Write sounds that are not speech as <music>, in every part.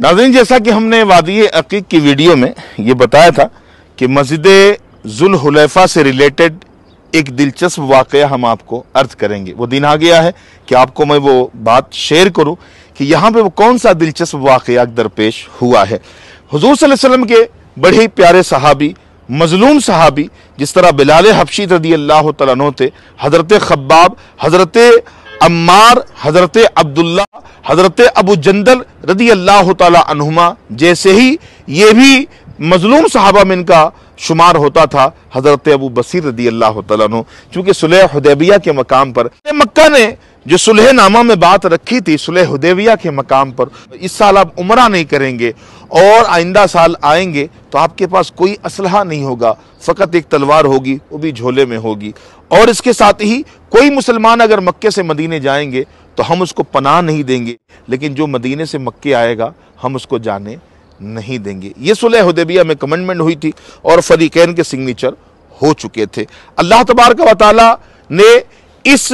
नाजरीन जैसा कि हमने वादी अकीक की वीडियो में ये बताया था कि मस्जिद जुलहलेफा से रिलेटेड एक दिलचस्प वाक़ हम आपको अर्ज करेंगे वो दिन आ गया है कि आपको मैं वो बात शेयर करूँ कि यहाँ पे वो कौन सा दिलचस्प वाक़ दरपेश हुआ है हजूर वसल्लम के बड़े ही प्यारे सहाबी मजलूम सहाबी जिस तरह बिलाल हफशी रदी अल्लाह तन थे हज़रत खब्बाब हज़रत अम्मार हज़रत अब्दुल्ला हज़रत अबू जंदल रदी अल्लाह तुमा जैसे ही ये भी मजलूम साहबा में इनका शुमार होता था हज़रत अबू बसीर रदी अल्लाह तुम चूंकि सुलह हदैबिया के मकाम पर मक्का ने जो सुलह नामा में बात रखी थी सुलह हुदेविया के मकाम पर इस साल आप उमरा नहीं करेंगे और आइंदा साल आएंगे तो आपके पास कोई असलहा नहीं होगा फ़कत एक तलवार होगी वो भी झोले में होगी और इसके साथ ही कोई मुसलमान अगर मक्के से मदीने जाएंगे तो हम उसको पनाह नहीं देंगे लेकिन जो मदीने से मक्के आएगा हम उसको जाने नहीं देंगे ये सुलह हदेबिया में कमेंटमेंट हुई थी और फरीकैन के सिग्नेचर हो चुके थे अल्लाह तबारक वाली ने इस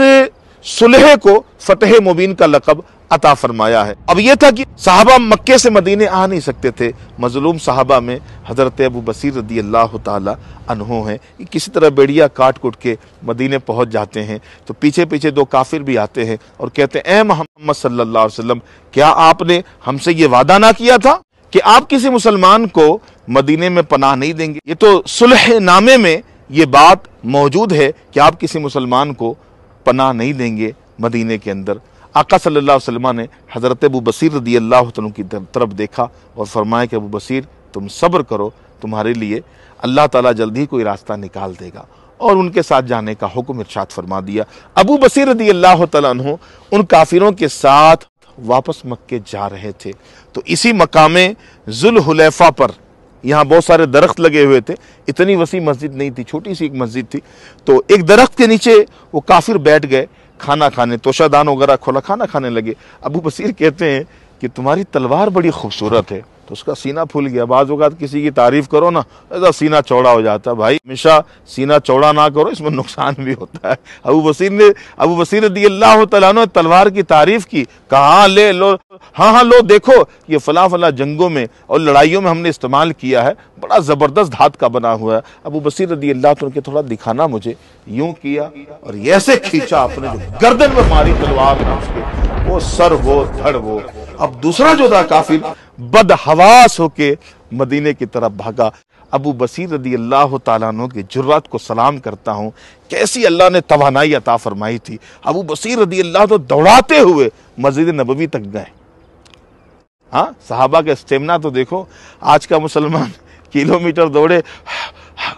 सुलह को फतेह मुबीन का लकब अता फरमाया है अब यह था कि साहबा मक्के से मदीने आ नहीं सकते थे मजलूम साहबा में हज़रत अबू बसीर रदी अल्लाह तहों हैं कि किसी तरह बेड़िया काट कुट के मदीने पहुंच जाते हैं तो पीछे पीछे दो काफिर भी आते हैं और कहते हैं ए मोहम्मद सल्ला वसम क्या आपने हमसे ये वादा ना किया था कि आप किसी मुसलमान को मदीने में पनाह नहीं देंगे ये तो सुलह नामे में ये बात मौजूद है कि आप किसी मुसलमान को पना नहीं देंगे मदीने के अंदर आका सल्लल्लाहु अलैहि वसल्लम ने हज़रत अबू बसीर रदी अल्लाह की तरफ देखा और फरमाया कि अबू बसीर तुम सब्र करो तुम्हारे लिए अल्लाह ताला जल्द ही कोई रास्ता निकाल देगा और उनके साथ जाने का हुक्म इरशाद फरमा दिया अबू बसीर रदी अल्लाह तु उन काफिरों के साथ वापस मक्के जा रहे थे तो इसी मकाम जुलहुलैफा पर यहाँ बहुत सारे दरख्त लगे हुए थे इतनी वसी मस्जिद नहीं थी छोटी सी एक मस्जिद थी तो एक दरख्त के नीचे वो काफिर बैठ गए खाना खाने तोशादान वगैरह खोला खाना खाने लगे अबू बसीर कहते हैं कि तुम्हारी तलवार बड़ी खूबसूरत है तो उसका सीना फूल गया बाज़ात किसी की तारीफ करो ना ऐसा सीना चौड़ा हो जाता है भाई हमेशा सीना चौड़ा ना करो इसमें नुकसान भी होता है अबू वसीर ने अबू वसीर दी अल्लाह तला तलवार की तारीफ की कहा ले लो हाँ हाँ लो देखो ये फला फला जंगों में और लड़ाइयों में हमने इस्तेमाल किया है बड़ा ज़बरदस्त धात का बना हुआ है अबू बसीर रदी अल्लाह के थोड़ा दिखाना मुझे यूं किया और ऐसे खींचा अपने जो गर्दन में मारी तलवार उसके वो सर वो धड़ वो अब दूसरा जो था काफिर बदहवास होके मदीने की तरफ भागा अबू बसीर रदी अल्लाह तु की जुर्रत को सलाम करता हूँ कैसी अल्लाह ने तोानाई अता फरमाई थी अबू बसीर रदी अल्लाह तो दौड़ाते हुए मस्जिद नबवी तक गए हाँ साहबा का स्टेमिना तो देखो आज का मुसलमान किलोमीटर दौड़े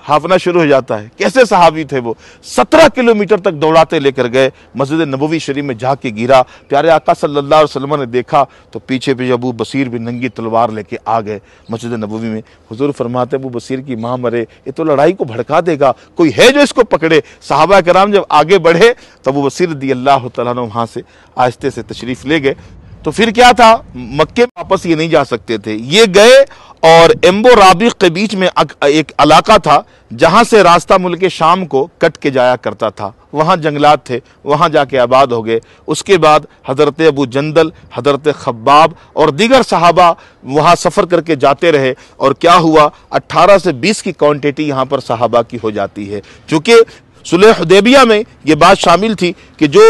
हाफना शुरू हो जाता है कैसे सहाबी थे वो सत्रह किलोमीटर तक दौड़ाते लेकर गए मस्जिद नबवी शरीफ में जा के गिरा प्यारे आका सल्लल्लाहु अलैहि वसल्लम ने देखा तो पीछे पे अबू बसीर भी नंगी तलवार लेके आ गए मस्जिद नबवी में हुजूर फरमाते अबू बसीर की माँ मरे ये तो लड़ाई को भड़का देगा कोई है जो इसको पकड़े साहबा कराम जब आगे बढ़े तो अबू बसीर दी अल्लाह तला वहाँ से आहिस्ते से तशरीफ़ ले गए तो फिर क्या था मक्के वापस ये नहीं जा सकते थे ये गए और एम्बो राबिक के बीच में एक इलाका था जहाँ से रास्ता मुल्क शाम को कट के जाया करता था वहाँ जंगलात थे वहाँ जाके आबाद हो गए उसके बाद हज़रत अबू जंदल हज़रत खब्बाब और दीगर साहबा वहाँ सफ़र करके जाते रहे और क्या हुआ 18 से 20 की क्वांटिटी यहाँ पर साहबा की हो जाती है चूँकि सुलह हदेबिया में ये बात शामिल थी कि जो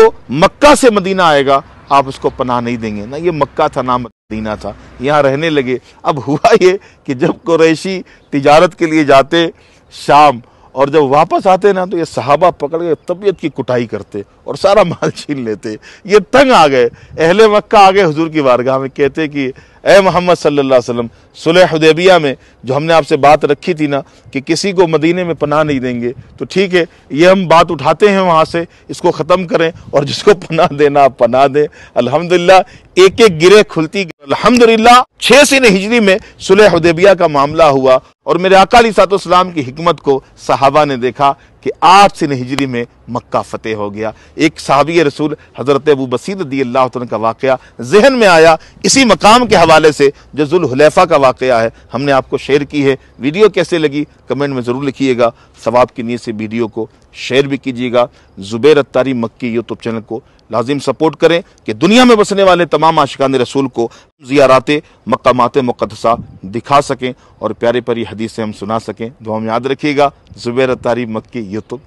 मक्का से मदीना आएगा आप उसको पनाह नहीं देंगे ना ये मक्का था ना मदीना था यहाँ रहने लगे अब हुआ ये कि जब कुरैशी तिजारत के लिए जाते शाम और जब वापस आते ना तो ये सहाबा पकड़ के तबीयत की कुटाई करते और सारा माल छीन लेते ये तंग आ गए अहले मक्का आ गए हजूर की वारगाह में कहते कि ए मोहम्मद सल्लल्लाहु अलैहि वसल्लम सुलह हदैबिया में जो हमने आपसे बात रखी थी ना कि किसी को मदीने में पनाह नहीं देंगे तो ठीक है ये हम बात उठाते हैं वहाँ से इसको ख़त्म करें और जिसको <laughs> पनाह देना आप पनाह दें अल्हम्दुलिल्लाह एक एक गिरे खुलती अल्हम्दुलिल्लाह छः सिन हिजरी में सुलह हदैबिया का मामला हुआ और मेरे अकाली सातम की हमत को सहाबा ने देखा कि आठ सिन हिजरी में मक्का फ़तेह हो गया एक सहाबी रसूल हज़रत अबू बसीद दी अल्लाह तन का वाक़ जहन में आया इसी मकाम के हवाले से जो जुलहलेफ़ा का वाक़ है हमने आपको शेयर की है वीडियो कैसे लगी कमेंट में ज़रूर लिखिएगा सवाब की नीयत से वीडियो को शेयर भी कीजिएगा ज़ुबेर अतारी मक्की यूट्यूब चैनल को लाजिम सपोर्ट करें कि दुनिया में बसने वाले तमाम आशिकान रसूल को ज़ियारत मकामाते मुकदसा दिखा सकें और प्यारे प्यारी हदीसें हम सुना सकें दुआ में याद रखिएगा ज़ुबैर अतारी मक्की यूट्यूब